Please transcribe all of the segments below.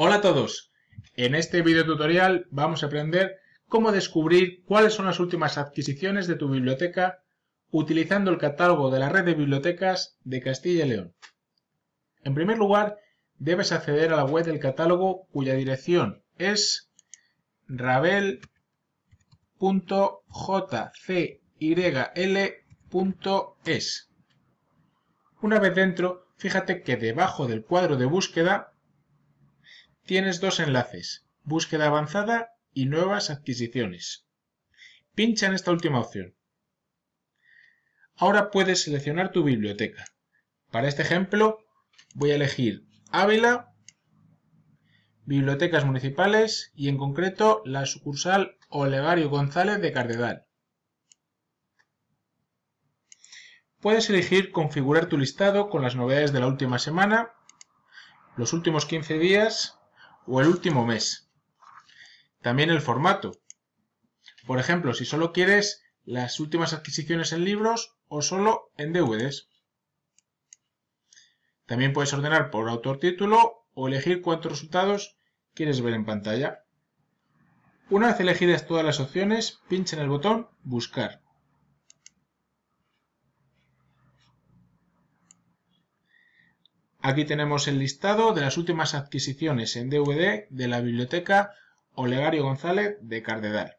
Hola a todos, en este video tutorial vamos a aprender cómo descubrir cuáles son las últimas adquisiciones de tu biblioteca utilizando el catálogo de la red de bibliotecas de Castilla y León. En primer lugar, debes acceder a la web del catálogo cuya dirección es rabel.jcyL.es. Una vez dentro, fíjate que debajo del cuadro de búsqueda tienes dos enlaces, búsqueda avanzada y nuevas adquisiciones. Pincha en esta última opción. Ahora puedes seleccionar tu biblioteca. Para este ejemplo voy a elegir Ávila, bibliotecas municipales y en concreto la sucursal Olegario González de Cardedal. Puedes elegir configurar tu listado con las novedades de la última semana, los últimos 15 días o el último mes. También el formato. Por ejemplo, si solo quieres las últimas adquisiciones en libros o solo en DVDs. También puedes ordenar por autor título o elegir cuántos resultados quieres ver en pantalla. Una vez elegidas todas las opciones, pincha en el botón Buscar. Aquí tenemos el listado de las últimas adquisiciones en DVD de la biblioteca Olegario González de Cardedal.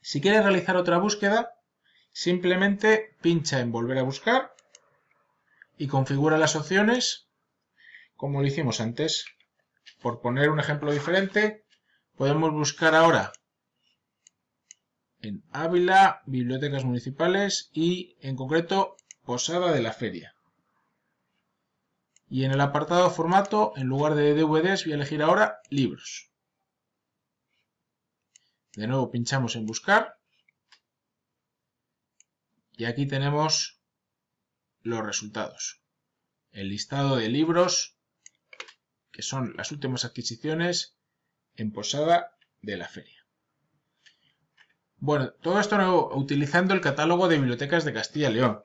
Si quieres realizar otra búsqueda, simplemente pincha en volver a buscar y configura las opciones como lo hicimos antes. Por poner un ejemplo diferente, podemos buscar ahora en Ávila, bibliotecas municipales y en concreto Posada de la Feria. Y en el apartado formato, en lugar de DVDs, voy a elegir ahora libros. De nuevo pinchamos en buscar. Y aquí tenemos los resultados. El listado de libros, que son las últimas adquisiciones en Posada de la Feria. Bueno, todo esto utilizando el catálogo de bibliotecas de Castilla y León.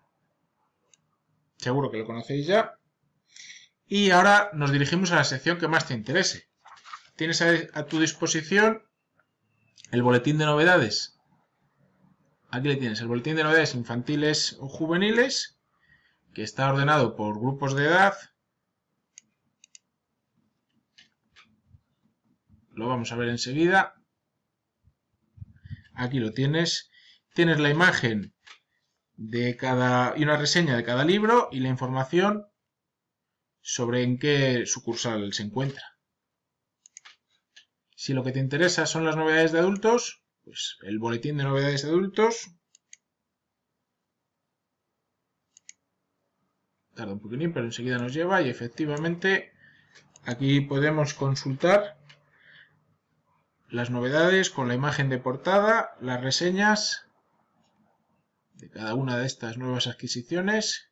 seguro que lo conocéis ya. Y ahora nos dirigimos a la sección que más te interese. Tienes a, tu disposición el boletín de novedades. Aquí le tienes, el boletín de novedades infantiles o juveniles, que está ordenado por grupos de edad. Lo vamos a ver enseguida. Aquí lo tienes. Tienes la imagen de cada, y una reseña de cada libro y la información sobre en qué sucursal se encuentra. Si lo que te interesa son las novedades de adultos, pues el boletín de novedades de adultos. Tarda un poquitín, pero enseguida nos lleva y efectivamente aquí podemos consultar las novedades con la imagen de portada, las reseñas de cada una de estas nuevas adquisiciones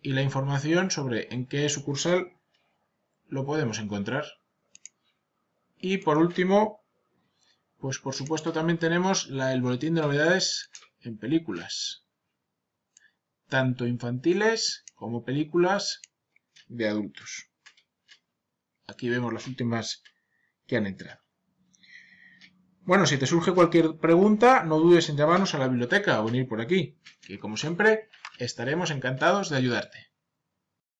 y la información sobre en qué sucursal lo podemos encontrar. Y por último, pues por supuesto también tenemos la, el boletín de novedades en películas, tanto infantiles como películas de adultos. Aquí vemos las últimas que han entrado. Bueno, si te surge cualquier pregunta, no dudes en llamarnos a la biblioteca o venir por aquí, que como siempre, estaremos encantados de ayudarte.